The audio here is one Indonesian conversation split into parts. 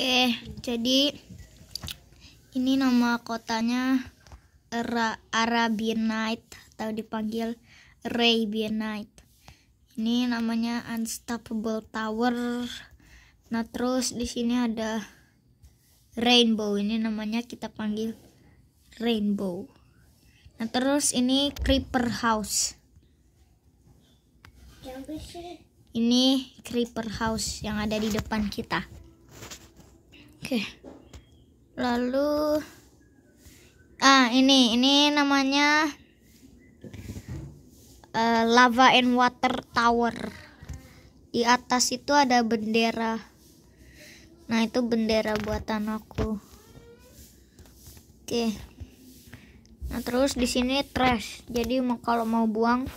Oke, jadi ini nama kotanya Ara Night atau dipanggil Night. Ini namanya Unstoppable Tower. Nah, terus di sini ada Rainbow. Ini namanya kita panggil Rainbow. Nah, terus ini Creeper House. Ini Creeper House yang ada di depan kita. Oke. Lalu ah ini ini namanya uh, lava and water tower. Di atas itu ada bendera. Nah, itu bendera buatan aku. Oke. Nah, terus di sini trash. Jadi mau kalau mau buang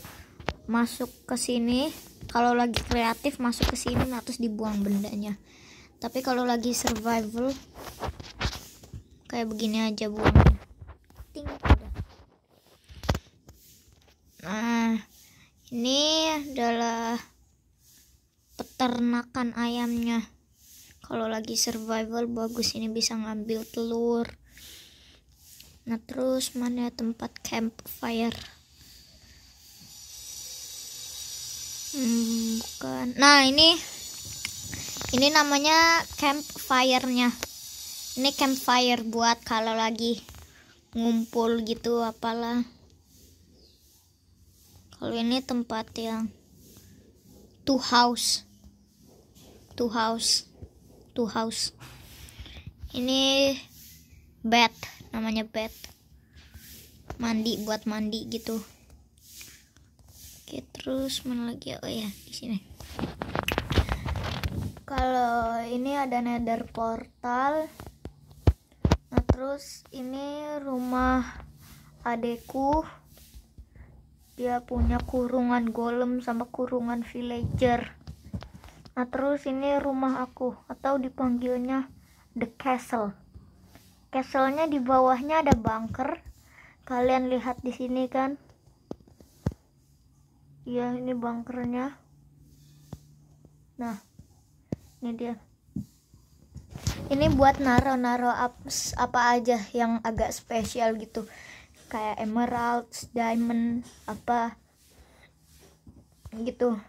masuk ke sini, kalau lagi kreatif masuk ke sini nah terus dibuang bendanya tapi kalau lagi survival kayak begini aja buang nah ini adalah peternakan ayamnya kalau lagi survival bagus ini bisa ngambil telur nah terus mana tempat campfire hmm, bukan nah ini ini namanya campfire-nya ini campfire buat kalau lagi ngumpul gitu apalah kalau ini tempat yang two house two house two house ini bed namanya bed mandi buat mandi gitu oke terus mana lagi ya? oh ya di sini kalau ini ada nether portal nah terus ini rumah adeku. dia punya kurungan golem sama kurungan villager nah terus ini rumah aku atau dipanggilnya the castle castlenya di bawahnya ada bunker kalian lihat di sini kan ya ini bunkernya nah ini dia ini buat naro-naro apa aja yang agak spesial gitu kayak emerald, diamond, apa gitu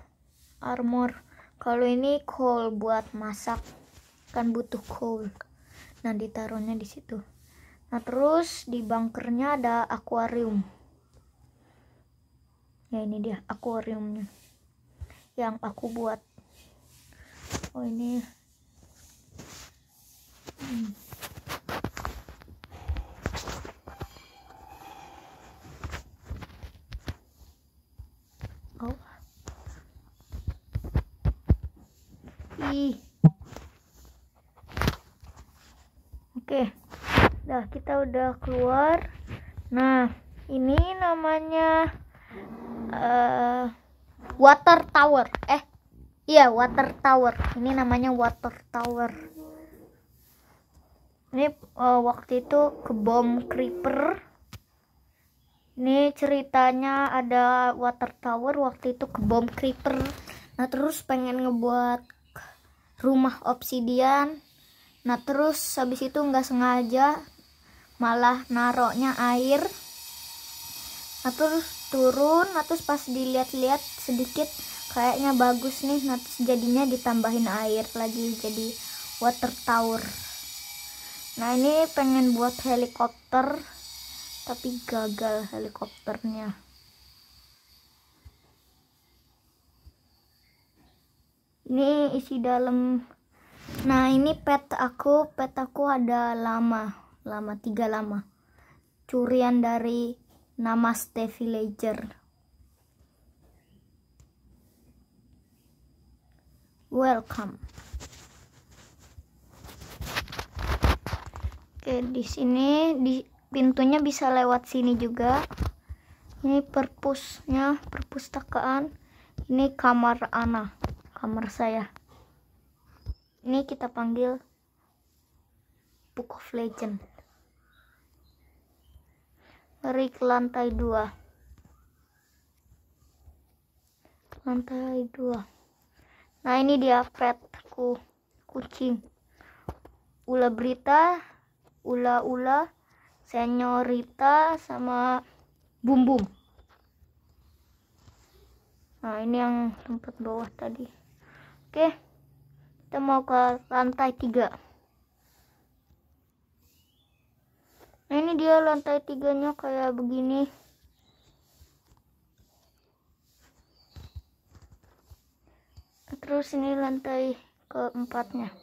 armor kalau ini coal buat masak kan butuh coal nah ditaruhnya di situ nah terus di bunkernya ada akuarium ya ini dia akuariumnya yang aku buat oh ini hmm. oh. oke dah kita udah keluar nah ini namanya uh, water tower eh Iya, water tower. Ini namanya water tower. Ini uh, waktu itu ke bom creeper. Ini ceritanya ada water tower waktu itu ke bom creeper. Nah, terus pengen ngebuat rumah obsidian. Nah, terus habis itu nggak sengaja malah naroknya air Nah, terus turun, nah, terus pas dilihat-lihat sedikit kayaknya bagus nih. Nah, terus jadinya ditambahin air lagi jadi water tower. Nah ini pengen buat helikopter tapi gagal helikopternya. Ini isi dalam. Nah ini pet aku, pet aku ada lama, lama tiga lama. Curian dari Namaste Villager. Welcome. Oke, di sini di pintunya bisa lewat sini juga. Ini perpusnya, perpustakaan. Ini kamar Ana, kamar saya. Ini kita panggil Book of Legend. Rik lantai dua, lantai dua. nah ini dia petku kucing ula berita ula-ula senyorita sama bumbum nah ini yang tempat bawah tadi oke kita mau ke lantai tiga. Nah, ini dia lantai tiganya kayak begini terus ini lantai keempatnya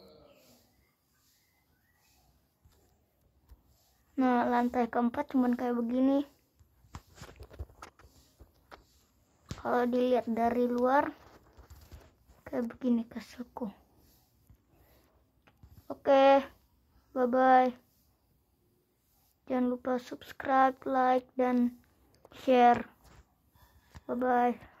nah lantai keempat cuman kayak begini kalau dilihat dari luar kayak begini kasurku oke bye bye Jangan lupa subscribe, like, dan share. Bye-bye.